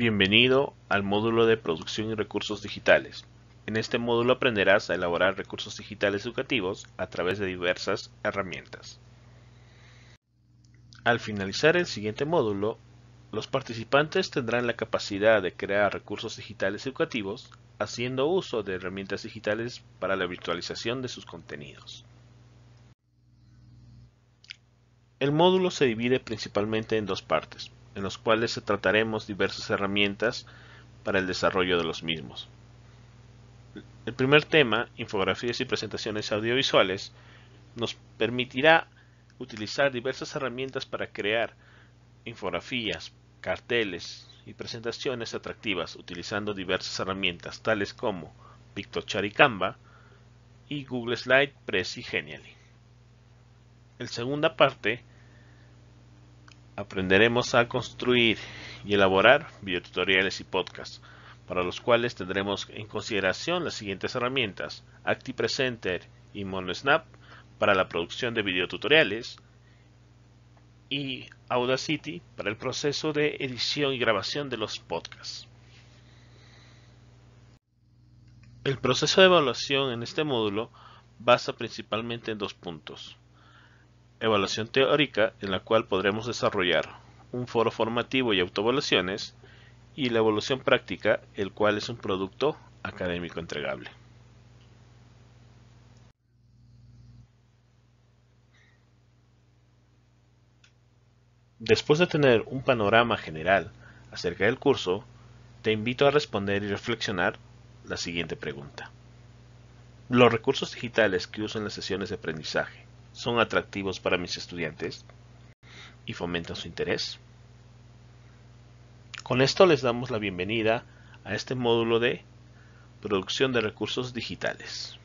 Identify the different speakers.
Speaker 1: Bienvenido al módulo de Producción y Recursos Digitales. En este módulo aprenderás a elaborar recursos digitales educativos a través de diversas herramientas. Al finalizar el siguiente módulo, los participantes tendrán la capacidad de crear recursos digitales educativos haciendo uso de herramientas digitales para la virtualización de sus contenidos. El módulo se divide principalmente en dos partes en los cuales trataremos diversas herramientas para el desarrollo de los mismos. El primer tema, infografías y presentaciones audiovisuales, nos permitirá utilizar diversas herramientas para crear infografías, carteles y presentaciones atractivas utilizando diversas herramientas tales como PictoChart y Canva y Google Slide, Prezi y Genially. El segunda parte, aprenderemos a construir y elaborar videotutoriales y podcasts, para los cuales tendremos en consideración las siguientes herramientas, ActiPresenter y MonoSnap para la producción de videotutoriales y Audacity para el proceso de edición y grabación de los podcasts. El proceso de evaluación en este módulo basa principalmente en dos puntos evaluación teórica en la cual podremos desarrollar un foro formativo y autoevaluaciones y la evolución práctica, el cual es un producto académico entregable. Después de tener un panorama general acerca del curso, te invito a responder y reflexionar la siguiente pregunta. Los recursos digitales que uso en las sesiones de aprendizaje son atractivos para mis estudiantes y fomentan su interés. Con esto les damos la bienvenida a este módulo de producción de recursos digitales.